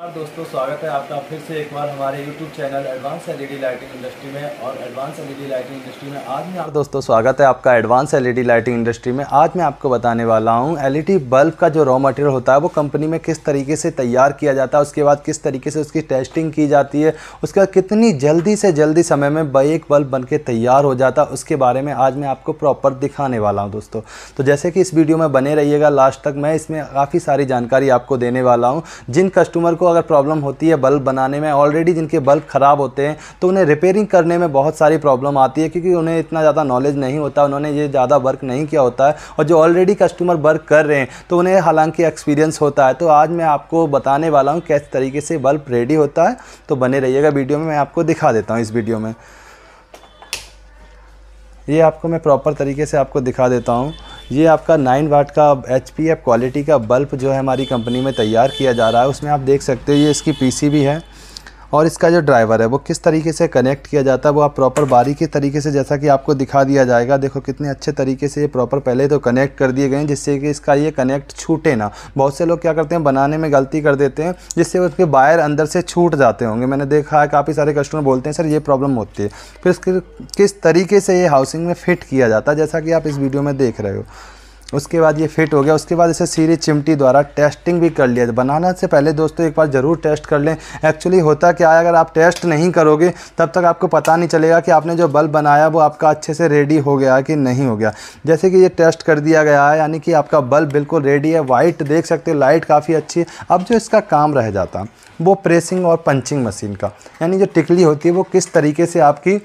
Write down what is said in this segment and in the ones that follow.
नमस्कार दोस्तों स्वागत है आपका फिर से एक बार हमारे YouTube channel advance LED lighting industry में और एडवांस एलईडी लाइटिंग इंडस्ट्री में आज मैं दोस्तों स्वागत है आपका एडवांस एलईडी लाइटिंग इंडस्ट्री में आज मैं आपको बताने वाला हूं एलईडी बल्ब का जो रॉ मटेरियल होता है वो कंपनी में किस तरीके से तैयार किया जाता है उसके बाद किस तरीके से उसकी टेस्टिंग की जाती है उसके कितनी जल्दी से जल्दी समय में एक बल्ब बन के तैयार हो जाता है उसके बारे में आज मैं आपको प्रॉपर दिखाने वाला हूँ दोस्तों तो जैसे कि इस वीडियो में बने रहिएगा लास्ट तक मैं इसमें काफ़ी सारी जानकारी आपको देने वाला हूँ जिन कस्टमर को अगर प्रॉब्लम होती है बल्ब बनाने में ऑलरेडी जिनके बल्ब ख़राब होते हैं तो उन्हें रिपेयरिंग करने में बहुत सारी प्रॉब्लम आती है क्योंकि उन्हें इतना ज़्यादा नॉलेज नहीं होता उन्होंने ये ज़्यादा वर्क नहीं किया होता है और जो ऑलरेडी कस्टमर वर्क कर रहे हैं तो उन्हें हालांकि एक्सपीरियंस होता है तो आज मैं आपको बताने वाला हूँ कैसे तरीके से बल्ब रेडी होता है तो बने रहिएगा वीडियो में मैं आपको दिखा देता हूँ इस वीडियो में ये आपको मैं प्रॉपर तरीके से आपको दिखा देता हूँ ये आपका नाइन वाट का एच पी एफ क्वालिटी का बल्ब जो है हमारी कंपनी में तैयार किया जा रहा है उसमें आप देख सकते हो ये इसकी पी सी भी है और इसका जो ड्राइवर है वो किस तरीके से कनेक्ट किया जाता है वो आप प्रॉपर बारीकी तरीके से जैसा कि आपको दिखा दिया जाएगा देखो कितने अच्छे तरीके से ये प्रॉपर पहले तो कनेक्ट कर दिए गए हैं जिससे कि इसका ये कनेक्ट छूटे ना बहुत से लोग क्या करते हैं बनाने में गलती कर देते हैं जिससे उसके वायर अंदर से छूट जाते होंगे मैंने देखा है काफ़ी सारे कस्टमर बोलते हैं सर ये प्रॉब्लम होती है फिर किस तरीके से ये हाउसिंग में फिट किया जाता है जैसा कि आप इस वीडियो में देख रहे हो उसके बाद ये फिट हो गया उसके बाद इसे सीरी चिमटी द्वारा टेस्टिंग भी कर लिया बनाना से पहले दोस्तों एक बार ज़रूर टेस्ट कर लें एक्चुअली होता क्या है अगर आप टेस्ट नहीं करोगे तब तक आपको पता नहीं चलेगा कि आपने जो बल्ब बनाया वो आपका अच्छे से रेडी हो गया कि नहीं हो गया जैसे कि ये टेस्ट कर दिया गया है यानी कि आपका बल्ब बिल्कुल रेडी है वाइट देख सकते हो लाइट काफ़ी अच्छी है अब जो इसका काम रह जाता वो प्रेसिंग और पंचिंग मशीन का यानी जो टिकली होती है वो किस तरीके से आपकी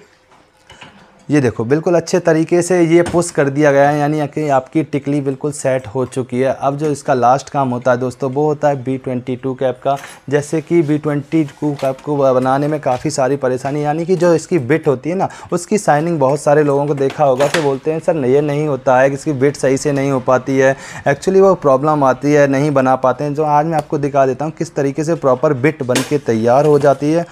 ये देखो बिल्कुल अच्छे तरीके से ये पुश कर दिया गया है यानी कि आपकी टिकली बिल्कुल सेट हो चुकी है अब जो इसका लास्ट काम होता है दोस्तों वो होता है बी ट्वेंटी टू कैप का जैसे कि बी ट्वेंटी टू कैप को बनाने में काफ़ी सारी परेशानी यानी कि जो इसकी बिट होती है ना उसकी साइनिंग बहुत सारे लोगों को देखा होगा कि बोलते हैं सर ये नहीं होता है इसकी बिट सही से नहीं हो पाती है एक्चुअली वो प्रॉब्लम आती है नहीं बना पाते हैं जो आज मैं आपको दिखा देता हूँ किस तरीके से प्रॉपर बिट बन के तैयार हो जाती है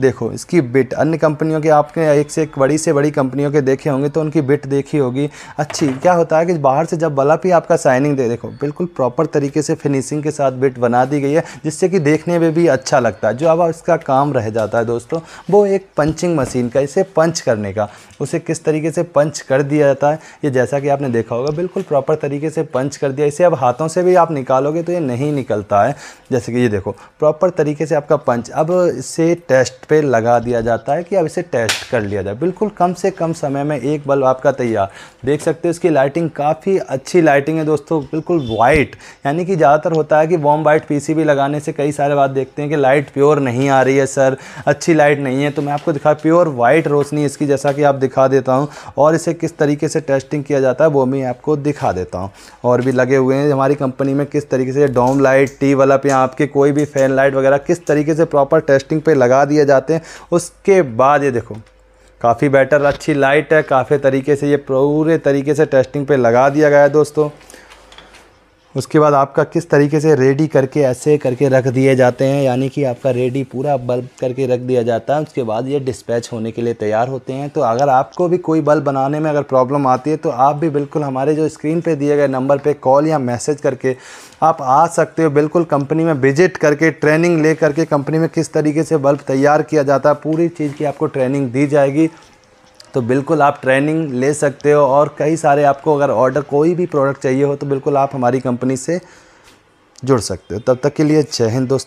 देखो इसकी बिट अन्य कंपनियों के आपने एक से एक बड़ी से बड़ी कंपनियों के देखे होंगे तो उनकी बिट देखी होगी अच्छी क्या होता है कि बाहर से जब बल्ब ही आपका साइनिंग दे देखो बिल्कुल प्रॉपर तरीके से फिनिशिंग के साथ बिट बना दी गई है जिससे कि देखने में भी अच्छा लगता है जो अब इसका काम रह जाता है दोस्तों वो एक पंचिंग मशीन का इसे पंच करने का उसे किस तरीके से पंच कर दिया जाता है ये जैसा कि आपने देखा होगा बिल्कुल प्रॉपर तरीके से पंच कर दिया इसे अब हाथों से भी आप निकालोगे तो ये नहीं निकलता है जैसे कि ये देखो प्रॉपर तरीके से आपका पंच अब इसे टेस्ट टेस्ट पे लगा दिया जाता है कि अब इसे टेस्ट कर लिया जाए बिल्कुल कम से कम समय में एक बल्ब आपका तैयार देख सकते हो इसकी लाइटिंग काफ़ी अच्छी लाइटिंग है दोस्तों बिल्कुल वाइट यानी कि ज़्यादातर होता है कि वॉम वाइट पीसीबी लगाने से कई सारे बात देखते हैं कि लाइट प्योर नहीं आ रही है सर अच्छी लाइट नहीं है तो मैं आपको दिखा प्योर वाइट रोशनी इसकी जैसा कि आप दिखा देता हूँ और इसे किस तरीके से टेस्टिंग किया जाता है वो मैं आपको दिखा देता हूँ और भी लगे हुए हैं हमारी कंपनी में किस तरीके से डोम लाइट टी वाला पे आपके कोई भी फैन लाइट वगैरह किस तरीके से प्रॉपर टेस्टिंग पे लगा दिया जाता जाते हैं उसके बाद ये देखो काफ़ी बेटर अच्छी लाइट है काफ़ी तरीके से ये पूरे तरीके से टेस्टिंग पे लगा दिया गया है दोस्तों उसके बाद आपका किस तरीके से रेडी करके ऐसे करके रख दिए जाते हैं यानी कि आपका रेडी पूरा बल्ब करके रख दिया जाता है उसके बाद ये डिस्पैच होने के लिए तैयार होते हैं तो अगर आपको भी कोई बल्ब बनाने में अगर प्रॉब्लम आती है तो आप भी बिल्कुल हमारे जो स्क्रीन पर दिए गए नंबर पर कॉल या मैसेज करके आप आ सकते हो बिल्कुल कंपनी में विजिट करके ट्रेनिंग ले करके कंपनी में किस तरीके से बल्ब तैयार किया जाता है पूरी चीज़ की आपको ट्रेनिंग दी जाएगी तो बिल्कुल आप ट्रेनिंग ले सकते हो और कई सारे आपको अगर ऑर्डर कोई भी प्रोडक्ट चाहिए हो तो बिल्कुल आप हमारी कंपनी से जुड़ सकते हो तब तक के लिए जय हिंद दोस्तों